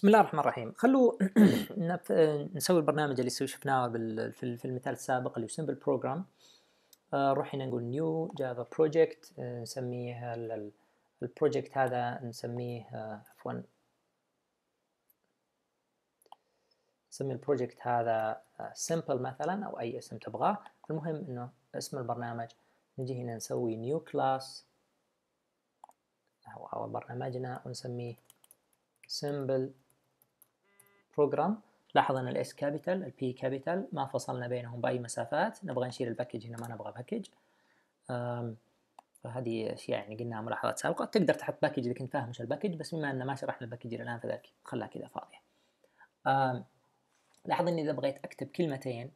بسم الله الرحمن الرحيم خلو نسوي البرنامج اللي شفناه في المثال السابق اللي هو سمبل بروجرام آه، نروح هنا نقول نيو جافا بروجكت نسميه البروجكت هذا نسميه آه، عفوا نسمي البروجكت هذا سمبل آه، مثلا او اي اسم تبغاه المهم انه اسم البرنامج نجي هنا نسوي نيو كلاس هو برنامجنا ونسميه simple بروجرام لاحظ ان الاس كابيتال البي كابيتال ما فصلنا بينهم باي مسافات نبغى نشيل الباكج هنا ما نبغى باكج فهذه اشياء يعني قلناها ملاحظات سابقه تقدر تحط باكج اذا كنت فاهم وش الباكج بس بما ان ما شرحنا الباكج الى الان فذلك خلاها كذا فاضيه لاحظ اني اذا بغيت اكتب كلمتين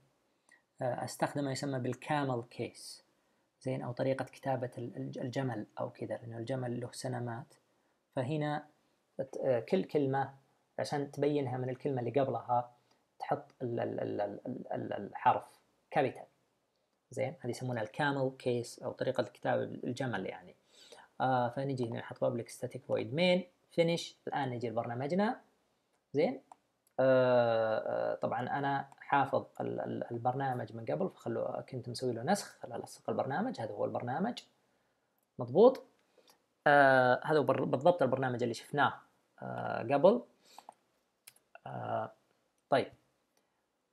آه، استخدم ما يسمى بالكامل كيس زين او طريقه كتابه الجمل او كذا لانه الجمل له سنمات فهنا آه، كل كلمه عشان تبينها من الكلمة اللي قبلها تحط الحرف كابيتال زين هذه يسمونها الكامل كيس او طريقة كتاب الجمل يعني آه فنجي هنا نحط بابليك ستاتيك فويد مين فينيش الان نجي لبرنامجنا زين آه, آه، طبعا انا حافظ البرنامج من قبل فخلو كنت مسوي له نسخ خل الصق البرنامج هذا هو البرنامج مضبوط آه هذا هو بالضبط البرنامج اللي شفناه آه قبل آه، طيب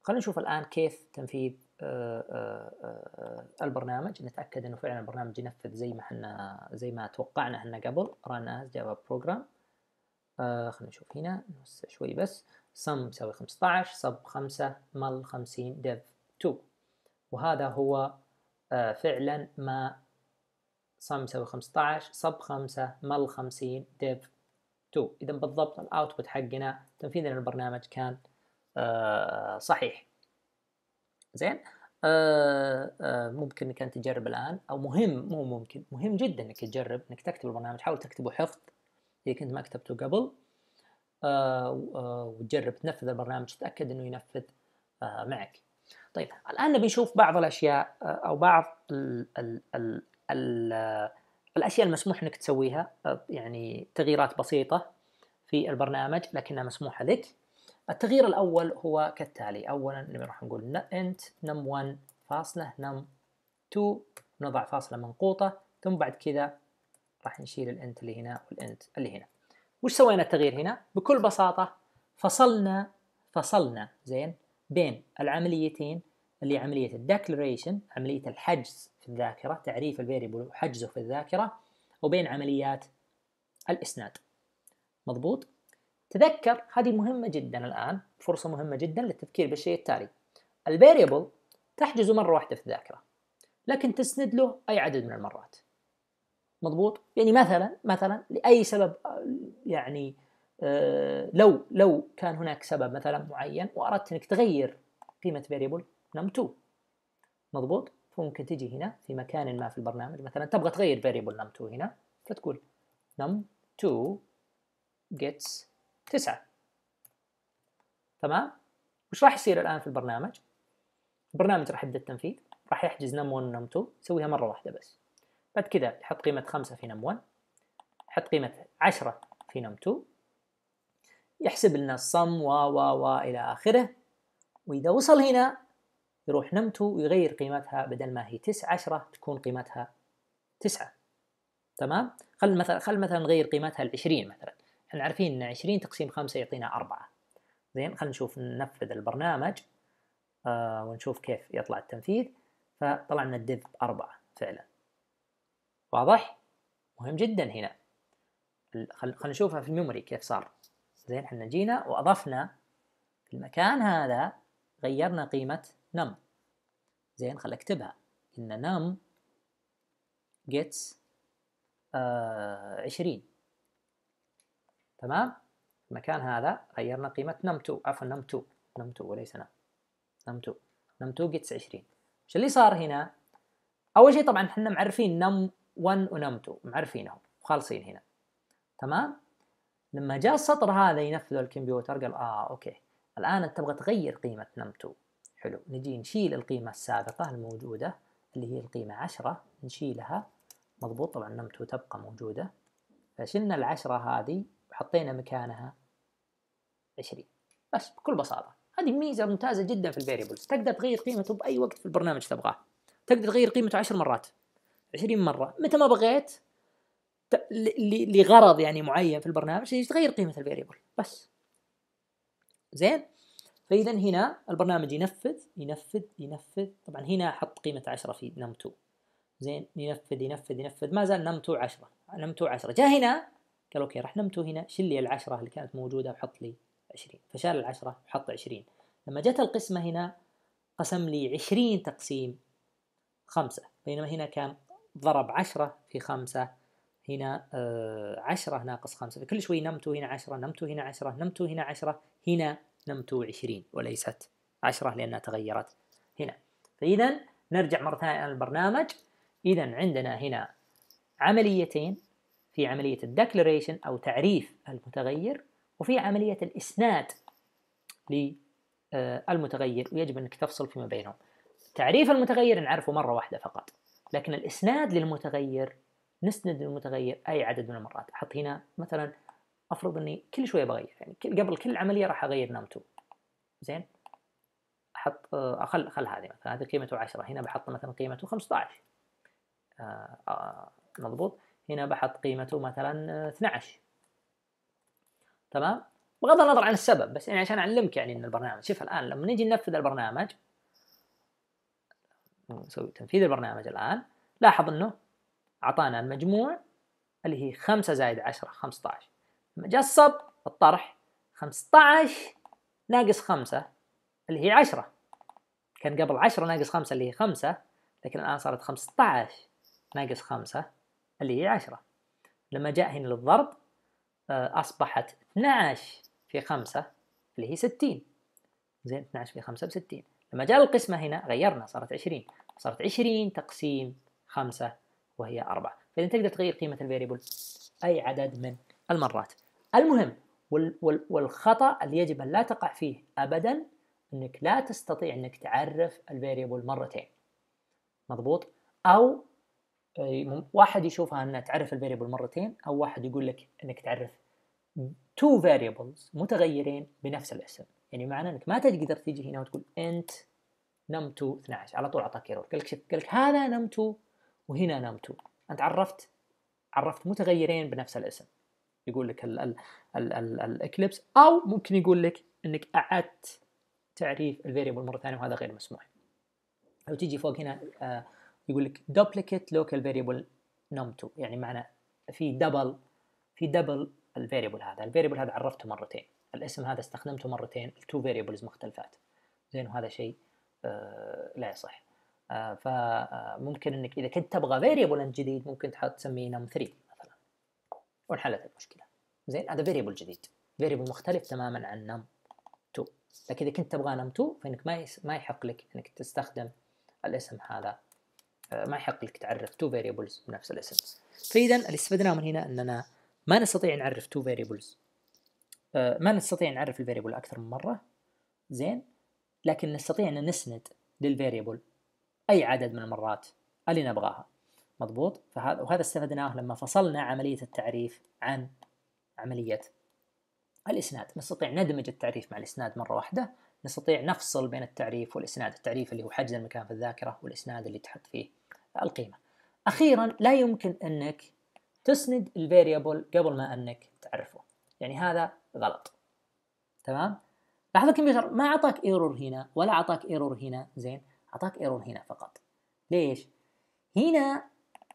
خلينا نشوف الآن كيف تنفيذ آه، آه، البرنامج نتأكد أنه فعلا البرنامج ينفذ زي ما احنا زي ما توقعنا احنا قبل رانا as بروجرام خلينا نشوف هنا بس شوي بس sum يساوي 15 سب 5 مل 50 dev 2 وهذا هو فعلا ما sum يساوي 15 سب 5 مل 50 dev 2 اذا بالضبط الاوتبوت حقنا تنفيذنا للبرنامج كان آه، صحيح زين آه، آه، ممكن انك انت تجرب الان او مهم مو ممكن مهم جدا انك تجرب انك تكتب البرنامج حاول تكتبه حفظ اذا كنت ما كتبته قبل وتجرب تنفذ البرنامج تتاكد انه ينفذ معك طيب الان نبي نشوف بعض الاشياء او بعض ال ال ال الاشياء المسموح انك تسويها آه، يعني تغييرات بسيطه في البرنامج لكنها مسموحه لك التغيير الاول هو كالتالي اولا راح نقول انت نم1 فاصله نم2 نضع فاصله منقوطه ثم بعد كذا راح نشيل الانت اللي هنا والانت اللي هنا وش سوينا التغيير هنا بكل بساطه فصلنا فصلنا زين بين العمليتين اللي عملية الديكلاريشن عملية الحجز في الذاكرة تعريف الفيريبل وحجزه في الذاكرة وبين عمليات الإسناد مضبوط؟ تذكر هذه مهمة جدا الآن فرصة مهمة جدا للتفكير بالشيء التالي الفيريبل تحجزه مرة واحدة في الذاكرة لكن تسند له أي عدد من المرات مضبوط؟ يعني مثلا مثلا لأي سبب يعني آه، لو لو كان هناك سبب مثلا معين وأردت أنك تغير قيمة فيريبل num2 مضبوط فممكن تجي هنا في مكان ما في البرنامج مثلا تبغى تغير فاريبل num2 هنا فتقول num2 gets 9 تمام وش راح يصير الان في البرنامج البرنامج راح يبدا التنفيذ راح يحجز num1 num2 يسويها مره واحده بس بعد كذا يحط قيمه 5 في num1 يحط قيمه 10 في num2 يحسب لنا الصم و و و الى اخره واذا وصل هنا يروح نمتو ويغير قيمتها بدل ما هي 9 10 تكون قيمتها 9 تمام خل مثلا خل مثلا نغير قيمتها ل 20 مثلا احنا عارفين ان 20 تقسيم 5 يعطينا 4 زين خلينا نشوف ننفذ البرنامج آه ونشوف كيف يطلع التنفيذ فطلع لنا الديف 4 فعلا واضح مهم جدا هنا خلينا نشوفها في الميموري كيف صار زين احنا جينا واضفنا في المكان هذا غيرنا قيمه نم زين خل اكتبها ان num جيتس آه 20 تمام المكان هذا غيرنا قيمة num 2 عفوا num 2 نم 2 وليس num num 2 num 2 جيتس 20 ايش اللي صار هنا؟ اول شيء طبعا احنا معرفين num 1 ونم 2 معرفينهم وخالصين هنا تمام؟ لما جاء السطر هذا ينفذه الكمبيوتر قال اه اوكي الان انت تبغى تغير قيمه num 2 حلو نجي نشيل القيمة السابقة الموجودة اللي هي القيمة عشرة نشيلها مضبوط طبعا نمتو تبقى موجودة فشلنا العشرة هذه وحطينا مكانها عشرين بس بكل بساطة هذه ميزة ممتازة جدا في الفيريبلز تقدر تغير قيمته بأي وقت في البرنامج تبغاه تقدر تغير قيمته عشر مرات عشرين مرة متى ما بغيت لغرض يعني معين في البرنامج تغير قيمة الفيريبل بس زين فاذا هنا البرنامج ينفذ ينفذ ينفذ طبعا هنا احط قيمه 10 في نم 2 زين ينفذ ينفذ ينفذ ما زال نم 2 10 نم 2 10 جاء هنا قال اوكي راح نم 2 هنا شيل لي ال10 اللي كانت موجوده وحط لي 20 فشال ال10 وحط 20 لما جت القسمه هنا قسم لي 20 تقسيم 5 بينما هنا كان ضرب 10 في 5 هنا 10 آه، ناقص 5 فكل شوي نمتوا هنا 10 نمتوا هنا 10 نمتوا هنا 10 هنا نمت 20 وليست 10 لأنها تغيرت هنا فإذا نرجع مرة ثانية للبرنامج إذا عندنا هنا عمليتين في عملية الديكلاريشن أو تعريف المتغير وفي عملية الإسناد للمتغير آه، ويجب أنك تفصل فيما بينهم تعريف المتغير نعرفه مرة واحدة فقط لكن الإسناد للمتغير نسند للمتغير أي عدد من المرات أحط هنا مثلا افرض اني كل شويه بغير يعني قبل كل عمليه راح اغير نم 2 زين احط آه، اخل اخل هذه مثلا هذه قيمته 10 هنا بحط مثلا قيمته 15 آه، آه، مضبوط هنا بحط قيمته مثلا 12 تمام بغض النظر عن السبب بس يعني عشان اعلمك يعني ان البرنامج شوف الان لما نجي ننفذ البرنامج نسوي تنفيذ البرنامج الان لاحظ انه اعطانا المجموع اللي هي 5 زائد 10 15 مجال الصب الطرح 15 ناقص 5 اللي هي 10 كان قبل 10 ناقص 5 اللي هي 5 لكن الآن صارت 15 ناقص 5 اللي هي 10 لما جاء هنا للضرب آه، أصبحت 12 في 5 اللي هي 60 زين 12 في 5 ب 60 لما جاء القسمة هنا غيرنا صارت 20 صارت 20 تقسيم 5 وهي 4 فإذا تقدر تغير قيمة الفاريبل أي عدد من المرات المهم والخطا اللي يجب ان لا تقع فيه ابدا انك لا تستطيع انك تعرف الفاريبل مرتين مضبوط او آه، واحد يشوفها انها تعرف الفاريبل مرتين او واحد يقول لك انك تعرف تو variables متغيرين بنفس الاسم يعني معناه انك ما تقدر تيجي هنا وتقول انت نم تو 12 على طول اعطاك ايرور قال لك قال لك هذا نم تو وهنا نم تو انت عرفت عرفت متغيرين بنفس الاسم يقول لك الاكليبس او ممكن يقول لك انك اعدت تعريف الفيريبل مره ثانيه وهذا غير مسموح او تيجي فوق هنا آه، يقول لك duplicate local variable num2 يعني معنى في دبل في دبل الفيريبل هذا الفيريبل هذا عرفته مرتين الاسم هذا استخدمته مرتين تو فيريبلز مختلفات زين وهذا شيء آه، لا يصح آه، فممكن انك اذا كنت تبغى فيريبل جديد ممكن تحط تسميه نم 3 وانحلت المشكله زين هذا فيريبل جديد فيريبل مختلف تماما عن نم 2 لكن اذا كنت تبغى نم 2 فانك ما ما يحق لك انك تستخدم الاسم هذا آه، ما يحق لك تعرف تو فيريبلز بنفس الاسم فاذا اللي استفدناه من هنا اننا ما نستطيع نعرف تو فيريبلز آه، ما نستطيع نعرف الفيريبل اكثر من مره زين لكن نستطيع ان نسند للفيريبل اي عدد من المرات اللي نبغاها مضبوط فهذا وهذا استفدناه لما فصلنا عملية التعريف عن عملية الإسناد نستطيع ندمج التعريف مع الإسناد مرة واحدة نستطيع نفصل بين التعريف والإسناد التعريف اللي هو حجز المكان في الذاكرة والإسناد اللي تحط فيه القيمة أخيرا لا يمكن أنك تسند الفاريبل قبل ما أنك تعرفه يعني هذا غلط تمام لاحظ الكمبيوتر ما أعطاك ايرور هنا ولا أعطاك ايرور هنا زين أعطاك ايرور هنا فقط ليش هنا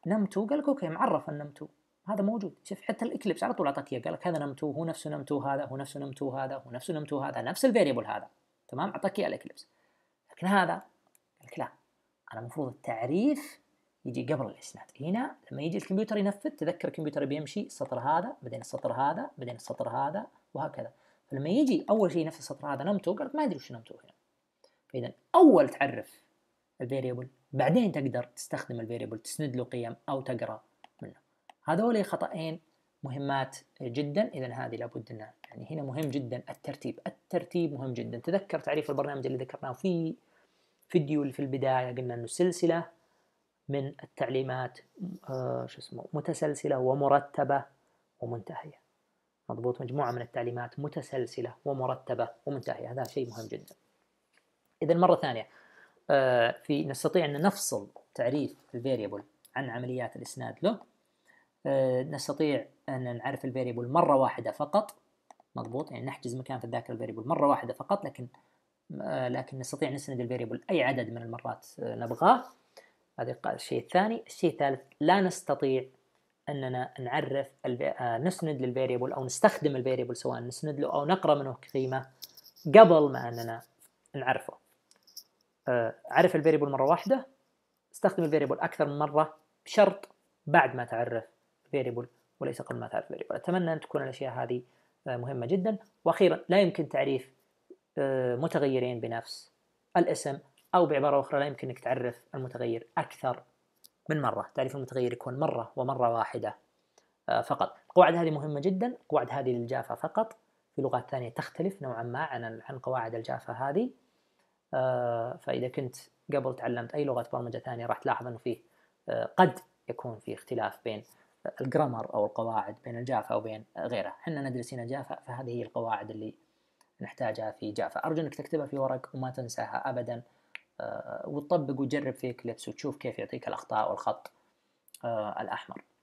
نمتو قال لك اوكي معرف النمتو هذا موجود شوف حتى الاكليبس على طول اعطاك اياه قال لك هذا نمتو هو نفسه نمتو هذا هو نفسه نمتو هذا هو نفسه نمتو هذا نفس الفيريبل هذا تمام اعطاك اياه الاكليبس لكن هذا قال لك لا انا المفروض التعريف يجي قبل الاسناد هنا لما يجي الكمبيوتر ينفذ تذكر الكمبيوتر بيمشي السطر هذا بعدين السطر هذا بعدين السطر هذا وهكذا فلما يجي اول شيء نفس السطر هذا نمتو قال لك ما ادري وش نمتو هنا فاذا اول تعرف الفيريبل بعدين تقدر تستخدم الفيريبل تسند له قيم او تقرا منه هذول خطأين مهمات جدا اذا هذه لابد انها يعني هنا مهم جدا الترتيب الترتيب مهم جدا تذكر تعريف البرنامج اللي ذكرناه في فيديو اللي في البدايه قلنا انه سلسله من التعليمات آه شو اسمه متسلسله ومرتبه ومنتهيه مضبوط مجموعه من التعليمات متسلسله ومرتبه ومنتهيه هذا شيء مهم جدا اذا مره ثانيه آه، في نستطيع أن نفصل تعريف الفيريبل عن عمليات الإسناد له نستطيع أن نعرف الفيريبل مرة واحدة فقط مضبوط يعني نحجز مكان في الذاكرة الفيريبل مرة واحدة فقط لكن آه، لكن نستطيع نسند الفيريبل أي عدد من المرات آه، نبغاه هذا الشيء الثاني الشيء الثالث لا نستطيع أننا نعرف نسند للفيريبل أو نستخدم الفيريبل سواء نسند له أو نقرأ منه قيمة قبل ما أننا نعرفه آه، عرف الفيريبل مره واحده استخدم الفيريبل اكثر من مره بشرط بعد ما تعرف فيريبل وليس قبل ما تعرف فيريبل اتمنى ان تكون الاشياء هذه آه، مهمه جدا واخيرا لا يمكن تعريف آه، متغيرين بنفس الاسم او بعباره اخرى لا يمكن انك تعرف المتغير اكثر من مره تعريف المتغير يكون مره ومره واحده فقط القواعد هذه مهمه جدا القواعد هذه للجافا فقط في لغات ثانيه تختلف نوعا ما عن عن قواعد الجافا هذه آه، فاذا كنت قبل تعلمت اي لغه برمجه ثانيه راح تلاحظ انه فيه آه، قد يكون في اختلاف بين الجرامر او القواعد بين الجافا وبين غيرها، احنا ندرس هنا جافا فهذه هي القواعد اللي نحتاجها في جافا، ارجو انك تكتبها في ورق وما تنساها ابدا آه، وتطبق وتجرب في كليبس وتشوف كيف يعطيك الاخطاء والخط الاحمر.